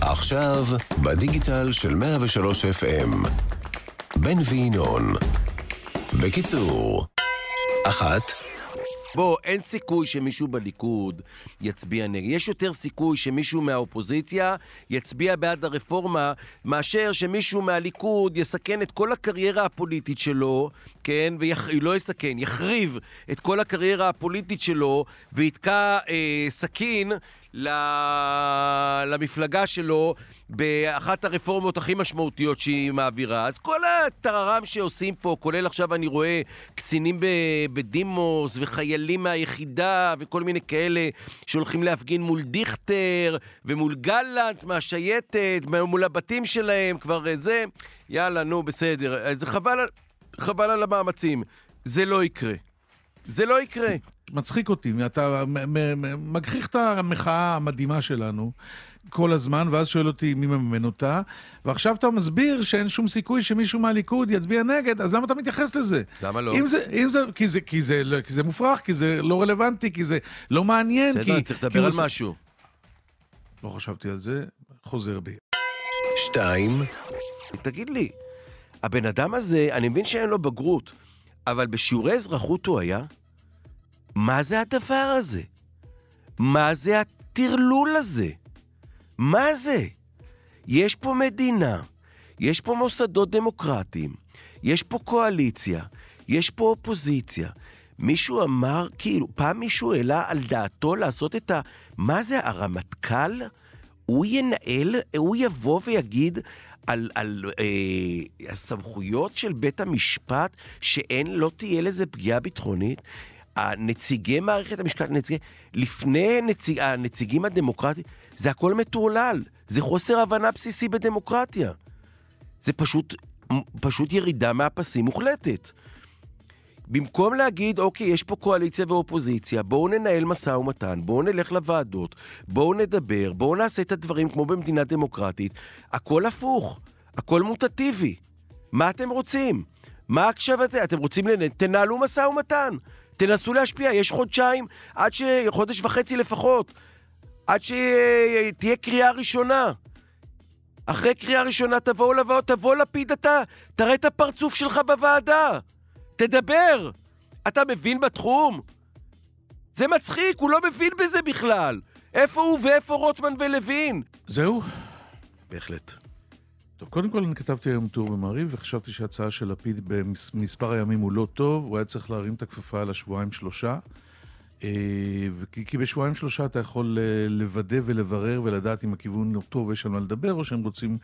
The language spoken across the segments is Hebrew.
עכשיו, בדיגיטל של 103 FM. בן וינון. בקיצור, אחת. בוא, אין סיכוי שמישהו בליכוד יצביע נגד. יש יותר סיכוי שמישהו מהאופוזיציה יצביע בעד הרפורמה, מאשר שמישהו מהליכוד יסכן את כל הקריירה הפוליטית שלו, כן, ולא יסכן, יחריב את כל הקריירה הפוליטית שלו, ויתקע אה, סכין למפלגה שלו באחת הרפורמות הכי משמעותיות שהיא מעבירה. אז כל הטררם שעושים פה, כולל עכשיו אני רואה קצינים בדימוס וחיילים מהיחידה וכל מיני כאלה שהולכים להפגין מול דיכטר ומול גלנט מהשייטת, מול הבתים שלהם, כבר אה, זה, יאללה, נו, בסדר. זה חבל, חבל על המאמצים. זה לא יקרה. זה לא יקרה. מצחיק אותי, אתה מגחיך את המחאה המדהימה שלנו כל הזמן, ואז שואל אותי מי מממן אותה, ועכשיו אתה מסביר שאין שום סיכוי שמישהו מהליכוד יצביע נגד, אז למה אתה מתייחס לזה? למה לא? אם זה, אם זה, כי, זה, כי, זה, לא כי זה מופרך, כי זה לא רלוונטי, כי זה לא מעניין. בסדר, כי, צריך לדבר על הוא... משהו. לא חשבתי על זה, חוזר בי. שתיים. תגיד לי, הבן אדם הזה, אני מבין שאין לו בגרות. אבל בשיעורי אזרחות הוא היה, מה זה הדבר הזה? מה זה הטרלול הזה? מה זה? יש פה מדינה, יש פה מוסדות דמוקרטיים, יש פה קואליציה, יש פה אופוזיציה. מישהו אמר, כאילו, פעם מישהו העלה על דעתו לעשות את ה... מה זה, הרמטכ"ל? הוא ינהל, הוא יבוא ויגיד, על, על אה, הסמכויות של בית המשפט, שאין, לא תהיה לזה פגיעה ביטחונית. הנציגי מערכת המשפט, נציג, לפני נציג, הנציגים הדמוקרטיים, זה הכל מטורלל, זה חוסר הבנה בסיסי בדמוקרטיה. זה פשוט, פשוט ירידה מהפסים מוחלטת. במקום להגיד, אוקיי, יש פה קואליציה ואופוזיציה, בואו ננהל משא ומתן, בואו נלך לוועדות, בואו נדבר, בואו נעשה את הדברים כמו במדינה דמוקרטית, הכל הפוך, הכל מוטטיבי. מה אתם רוצים? מה עכשיו אתם, אתם רוצים, לנ... תנהלו משא ומתן, תנסו להשפיע, יש חודשיים, עד ש... חודש וחצי לפחות, עד שתהיה קריאה ראשונה. אחרי קריאה ראשונה תבואו לוועדות, תבוא לפיד אתה, תראה את הפרצוף שלך בוועדה. תדבר. אתה מבין בתחום? זה מצחיק, הוא לא מבין בזה בכלל. איפה הוא ואיפה רוטמן ולוין? זהו? בהחלט. טוב, קודם כל אני כתבתי היום טור במעריב, וחשבתי שההצעה של לפיד במספר הימים הוא לא טוב, הוא היה צריך להרים את הכפפה על השבועיים שלושה. אה, כי, בשבועיים שלושה אתה יכול אה, לוודא ולברר ולדעת אם הכיוון הוא טוב ויש על מה לדבר, או שהם רוצים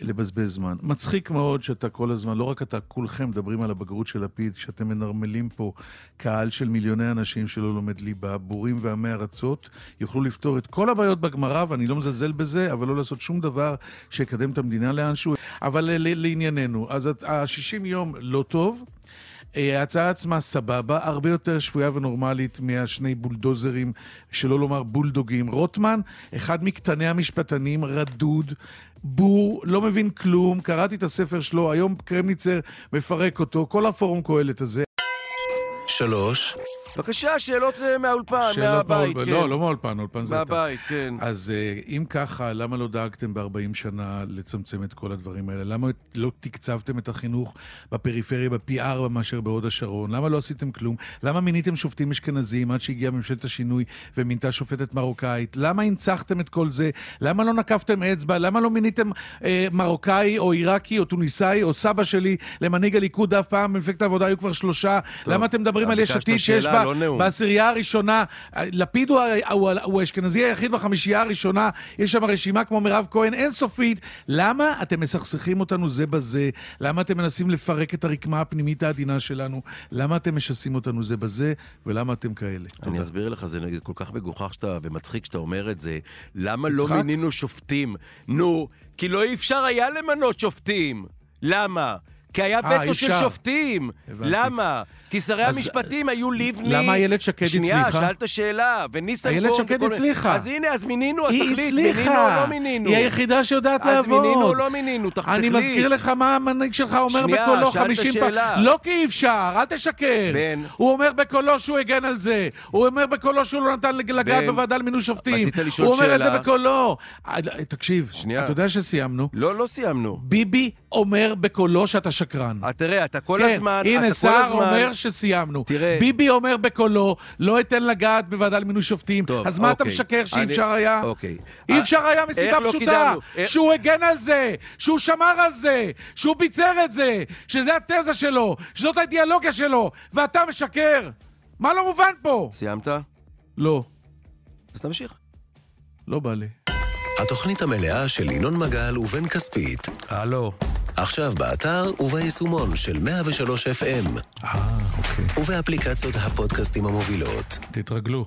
לבזבז זמן. מצחיק מאוד שאתה כל הזמן, לא רק אתה, כולכם מדברים על הבגרות של לפיד, שאתם מנרמלים פה קהל של מיליוני אנשים שלא לומד ליבה, בורים ועמי ארצות, יוכלו לפתור את כל הבעיות בגמרא, ואני לא מזלזל בזה, אבל לא לעשות שום דבר שיקדם את המדינה לאנשהו. אבל אה, לענייננו, אז ה-60 יום לא טוב. אה, ההצעה עצמה סבבה, הרבה יותר שפויה ונורמלית מהשני בולדוזרים, שלא לומר בולדוגים. רוטמן, אחד מקטני המשפטנים, רדוד, בור, לא מבין כלום, קראתי את הספר שלו, היום קרמניצר מפרק אותו, כל הפורום קהלת הזה. שלוש. בבקשה, שאלות אה, מהאולפן, מהבית, מה... כן. לא, לא מהאולפן, האולפן זה אתה. מהבית, כן. אז אה, אם ככה, למה לא דאגתם ב-40 שנה לצמצם את כל הדברים האלה? למה לא תקצבתם את החינוך בפריפריה בפי ארבע מאשר בהוד השרון? למה לא עשיתם כלום? למה מיניתם שופטים אשכנזים עד שהגיעה ממשלת השינוי ומינתה שופטת מרוקאית? למה הנצחתם את כל זה? למה לא נקפתם אצבע? למה לא מיניתם אה, מרוקאי או עיראקי או טוניסאי או סבא שלי למנהיג הליכוד אף פעם? במפלגת העבודה היו כבר שלושה. טוב, למה אתם מדברים אה, על יש עתיד שיש בה לא נאום. בעשירייה הראשונה. לפיד הוא, הוא, הוא האשכנזי היחיד בחמישייה הראשונה, יש שם רשימה כמו מירב כהן אינסופית. למה אתם מסכסכים אותנו זה בזה? למה אתם מנסים לפרק את הרקמה הפנימית העדינה שלנו? למה אתם משסים אותנו זה בזה? ולמה אתם כאלה? אני תודה. אסביר לך, זה כל כך מגוחך שאתה, ומצחיק שאתה אומר את זה. למה לא יצחק? לא מינינו שופטים? נו, כי לא אי אפשר היה למנות שופטים. למה? כי היה אה, וטו של שופטים. הבנתי. למה? כי שרי אז... המשפטים אה, היו לבני... למה איילת שקד שנייה, הצליחה? שנייה, שאלת שאלה, וניסנקורן... איילת שקד וכל... הצליחה. אז הנה, אז מינינו, אז היא התכלית. הצליחה. מינינו או לא מינינו? היא היחידה שיודעת אז לעבוד. אז מינינו או לא מינינו, תחליט. אני מזכיר לך מה המנהיג שלך אומר שנייה, בקולו חמישים פעם. לא כי אי אפשר, אל תשקר. בן. הוא אומר בקולו שהוא הגן על זה. הוא אומר בקולו שהוא לא נתן לגעת בוועדה למינוי שופטים. הוא אומר את זה בקולו. אה, תקשיב, אתה יודע שסיימנו. לא, לא סיימנו. ביבי אומר בקולו שאתה שקרן. אה, תראה, אתה כל כן, הזמן... כן, הנה, סער הזמן... אומר שסיימנו. תראה... ביבי אומר בקולו, לא אתן לגעת בוועדה למינוי שופטים. טוב, אז מה אוקיי. אתה משקר שאי-אפשר אני... היה? אוקיי. אי אה, אפשר היה מסיבה לא פשוטה. לא קידמנו, אה- שהוא הגן על זה, שהוא שמר על זה, שהוא ביצר את זה, שזה התזה שלו, שזאת האידיאלוגיה שלו, ואתה משקר. מה לא מובן פה? סיימת? לא. אז תמשיך. לא בא לי. התוכנית המלאה של ינון מגל ובן כספית. הלו. עכשיו באתר וביישומון של 103 FM. אה, אוקיי. ובאפליקציות הפודקאסטים המובילות. תתרגלו.